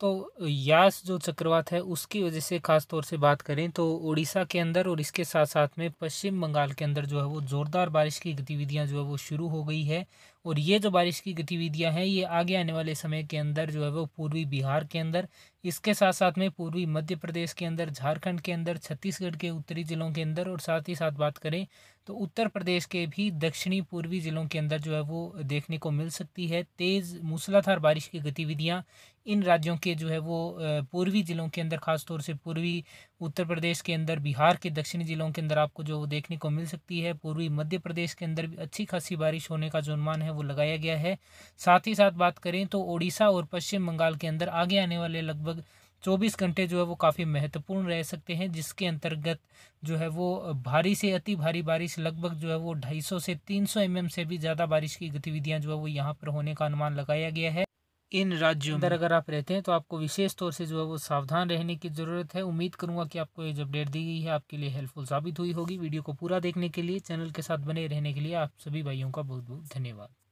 तो यास जो चक्रवात है उसकी वजह से खास तौर से बात करें तो उड़ीसा के अंदर और इसके साथ साथ में पश्चिम बंगाल के अंदर जो है वो ज़ोरदार बारिश की गतिविधियां जो है वो शुरू हो गई है और ये जो बारिश की गतिविधियां हैं ये आगे आने वाले समय के अंदर जो है वो पूर्वी बिहार के अंदर इसके साथ साथ में पूर्वी मध्य प्रदेश के अंदर झारखंड के अंदर छत्तीसगढ़ के उत्तरी ज़िलों के अंदर और साथ ही साथ बात करें तो उत्तर प्रदेश के भी दक्षिणी पूर्वी ज़िलों के अंदर जो है वो देखने को मिल सकती है तेज़ मूसलाधार बारिश की गतिविधियाँ इन राज्यों के के जो है वो पूर्वी ज़िलों के अंदर ख़ास तौर से पूर्वी उत्तर प्रदेश के अंदर बिहार के दक्षिणी ज़िलों के अंदर आपको जो देखने को मिल सकती है पूर्वी मध्य प्रदेश के अंदर भी अच्छी खासी बारिश होने का जो अनुमान है वो लगाया गया है साथ ही साथ बात करें तो ओडिशा और पश्चिम बंगाल के अंदर आगे आने वाले लगभग चौबीस घंटे जो है वो काफ़ी महत्वपूर्ण रह सकते हैं जिसके अंतर्गत जो है वो भारी से अति भारी बारिश लगभग जो है वो ढाई सौ से तीन सौ एम से भी ज़्यादा बारिश की गतिविधियाँ जो है वो यहाँ पर होने का अनुमान लगाया गया है इन राज्यों अंदर अगर आप रहते हैं तो आपको विशेष तौर से जो है वो सावधान रहने की ज़रूरत है उम्मीद करूंगा कि आपको ये जो अपडेट दी गई है आपके लिए हेल्पफुल साबित हुई होगी वीडियो को पूरा देखने के लिए चैनल के साथ बने रहने के लिए आप सभी भाइयों का बहुत बहुत धन्यवाद